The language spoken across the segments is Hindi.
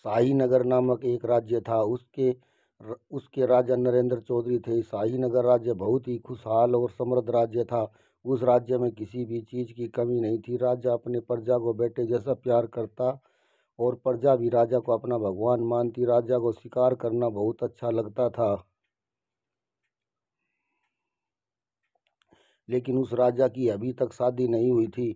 शाही नगर नामक एक राज्य था उसके उसके राजा नरेंद्र चौधरी थे शाही नगर राज्य बहुत ही खुशहाल और समृद्ध राज्य था उस राज्य में किसी भी चीज़ की कमी नहीं थी राजा अपने प्रजा को बेटे जैसा प्यार करता और प्रजा भी राजा को अपना भगवान मानती राजा को शिकार करना बहुत अच्छा लगता था लेकिन उस राजा की अभी तक शादी नहीं हुई थी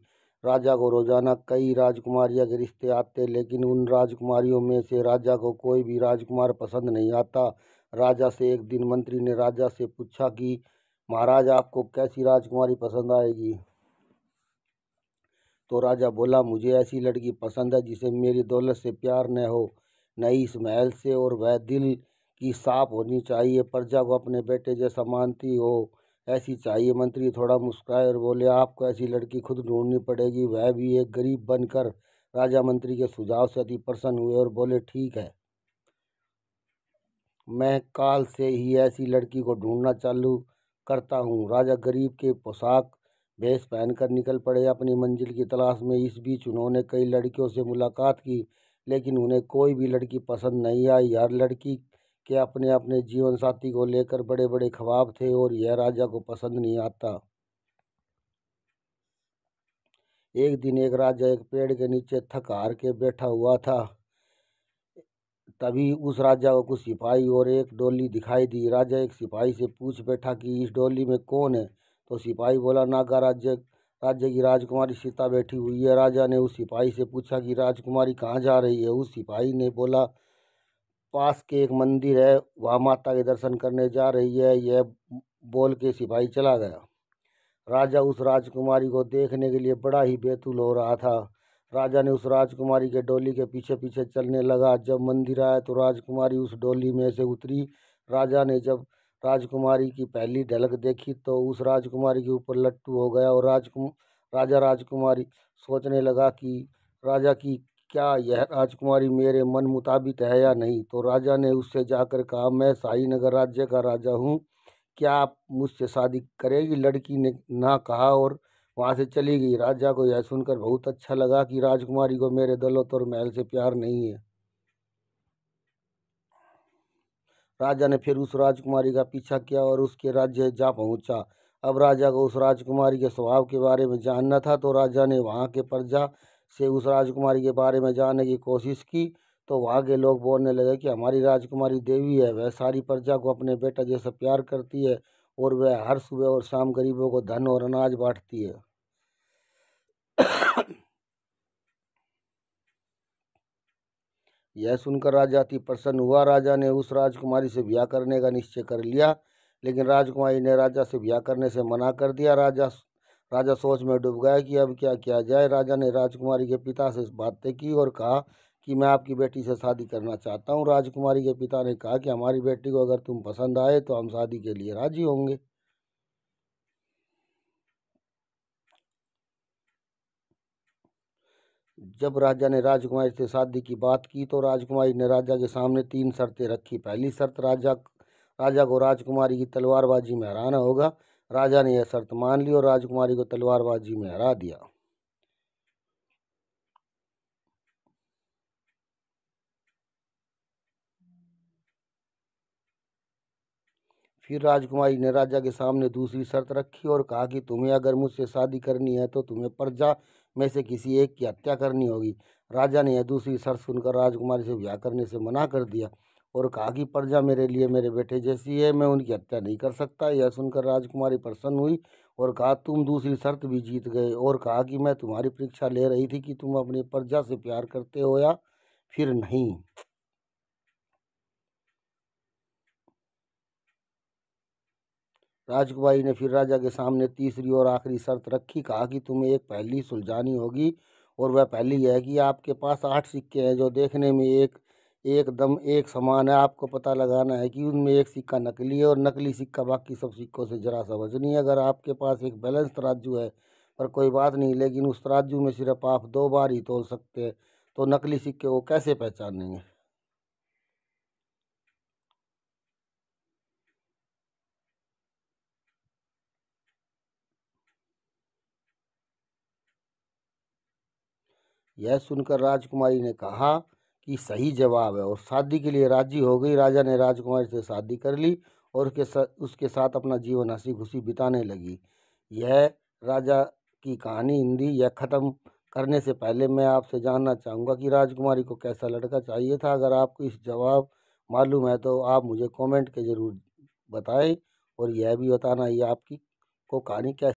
राजा को रोजाना कई राजकुमारियाँ के रिश्ते आते लेकिन उन राजकुमारियों में से राजा को कोई भी राजकुमार पसंद नहीं आता राजा से एक दिन मंत्री ने राजा से पूछा कि महाराज आपको कैसी राजकुमारी पसंद आएगी तो राजा बोला मुझे ऐसी लड़की पसंद है जिसे मेरी दौलत से प्यार न हो न ही इस महल से और वह दिल की साफ होनी चाहिए प्रजा को अपने बेटे जैसा मानती हो ऐसी चाहिए मंत्री थोड़ा मुस्कुराए और बोले आपको ऐसी लड़की खुद ढूंढनी पड़ेगी वह भी एक गरीब बनकर राजा मंत्री के सुझाव से अति प्रसन्न हुए और बोले ठीक है मैं काल से ही ऐसी लड़की को ढूंढना चालू करता हूँ राजा गरीब के पोशाक भेस पहनकर निकल पड़े अपनी मंजिल की तलाश में इस बीच उन्होंने कई लड़कियों से मुलाकात की लेकिन उन्हें कोई भी लड़की पसंद नहीं आई हर लड़की के अपने अपने जीवन साथी को लेकर बड़े बड़े ख्वाब थे और यह राजा को पसंद नहीं आता एक दिन एक राजा एक पेड़ के नीचे थक हार के बैठा हुआ था तभी उस राजा को कुछ सिपाही और एक डोली दिखाई दी राजा एक सिपाही से पूछ बैठा कि इस डोली में कौन है तो सिपाही बोला नागा राज्य राज्य की राजकुमारी सीता बैठी हुई है राजा ने उस सिपाही से पूछा कि राजकुमारी कहाँ जा रही है उस सिपाही ने बोला पास के एक मंदिर है वहाँ माता के दर्शन करने जा रही है यह बोल के सिपाही चला गया राजा उस राजकुमारी को देखने के लिए बड़ा ही बेतुल हो रहा था राजा ने उस राजकुमारी के डोली के पीछे पीछे चलने लगा जब मंदिर आया तो राजकुमारी उस डोली में से उतरी राजा ने जब राजकुमारी की पहली झलक देखी तो उस राजकुमारी के ऊपर लट्टू हो गया और राजकुम राजा राजकुमारी सोचने लगा कि राजा की क्या यह राजकुमारी मेरे मन मुताबिक है या नहीं तो राजा ने उससे जाकर कहा मैं शाही नगर राज्य का राजा हूँ क्या आप मुझसे शादी करेगी लड़की ने ना कहा और वहाँ से चली गई राजा को यह सुनकर बहुत अच्छा लगा कि राजकुमारी को मेरे दौलत और महल से प्यार नहीं है राजा ने फिर उस राजकुमारी का पीछा किया और उसके राज्य जा पहुँचा अब राजा को उस राजकुमारी के स्वभाव के बारे में जानना था तो राजा ने वहाँ के प्रजा से उस राजकुमारी के बारे में जानने की कोशिश की तो वहाँ के लोग बोलने लगे कि हमारी राजकुमारी देवी है वह सारी प्रजा को अपने बेटा जैसा प्यार करती है और वह हर सुबह और शाम गरीबों को धन और अनाज बांटती है यह सुनकर राजा अति प्रसन्न हुआ राजा ने उस राजकुमारी से ब्याह करने का निश्चय कर लिया लेकिन राजकुमारी ने राजा से ब्याह करने से मना कर दिया राजा राजा सोच में डूब गया कि अब क्या किया जाए राजा ने राजकुमारी के पिता से बातें की और कहा कि मैं आपकी बेटी से शादी करना चाहता हूँ राजकुमारी के पिता ने कहा कि हमारी बेटी को अगर तुम पसंद आए तो हम शादी के लिए राजी होंगे जब राजा ने राजकुमारी से शादी की बात की तो राजकुमारी ने राजा के सामने तीन शर्तें रखी पहली शर्त राजा राजा को राजकुमारी की तलवारबाजी में हराना होगा राजा ने यह शर्त मान ली और राजकुमारी को तलवारबाजी में हरा दिया फिर राजकुमारी ने राजा के सामने दूसरी शर्त रखी और कहा कि तुम्हें अगर मुझसे शादी करनी है तो तुम्हें प्रजा में से किसी एक की हत्या करनी होगी राजा ने यह दूसरी शर्त सुनकर राजकुमारी से ब्याह करने से मना कर दिया और कहा कि प्रजा मेरे लिए मेरे बेटे जैसी है मैं उनकी हत्या नहीं कर सकता यह सुनकर राजकुमारी प्रसन्न हुई और कहा तुम दूसरी शर्त भी जीत गए और कहा कि मैं तुम्हारी परीक्षा ले रही थी कि तुम अपनी प्रजा से प्यार करते हो या फिर नहीं राजकुमारी ने फिर राजा के सामने तीसरी और आखिरी शर्त रखी कहा कि तुम्हें एक पहली सुलझानी होगी और वह पहली यह है कि आपके पास आठ सिक्के हैं जो देखने में एक एकदम एक समान है आपको पता लगाना है कि उनमें एक सिक्का नकली है और नकली सिक्का बाकी सब सिक्कों से ज़रा सा वजनी है अगर आपके पास एक बैलेंस तराजू है पर कोई बात नहीं लेकिन उस तराजू में सिर्फ आप दो बार ही तोल सकते हैं तो नकली सिक्के को कैसे पहचानेंगे यह सुनकर राजकुमारी ने कहा कि सही जवाब है और शादी के लिए राजी हो गई राजा ने राजकुमारी से शादी कर ली और उसके साथ उसके साथ अपना जीवन हंसी खुशी बिताने लगी यह राजा की कहानी हिंदी यह ख़त्म करने से पहले मैं आपसे जानना चाहूँगा कि राजकुमारी को कैसा लड़का चाहिए था अगर आपको इस जवाब मालूम है तो आप मुझे कमेंट के ज़रूर बताएं और यह भी बताना ये आपकी को कहानी कैसी